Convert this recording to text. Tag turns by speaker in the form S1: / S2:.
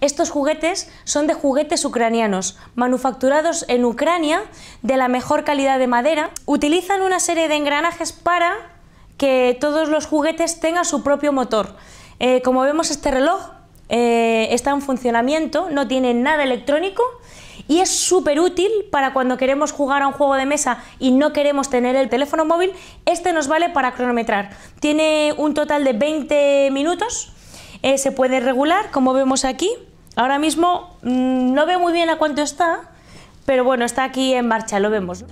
S1: Estos juguetes son de juguetes ucranianos, manufacturados en Ucrania de la mejor calidad de madera. Utilizan una serie de engranajes para que todos los juguetes tengan su propio motor. Eh, como vemos, este reloj eh, está en funcionamiento, no tiene nada electrónico y es súper útil para cuando queremos jugar a un juego de mesa y no queremos tener el teléfono móvil. Este nos vale para cronometrar. Tiene un total de 20 minutos, eh, se puede regular, como vemos aquí. Ahora mismo mm, no veo muy bien a cuánto está, pero bueno, está aquí en marcha, lo vemos.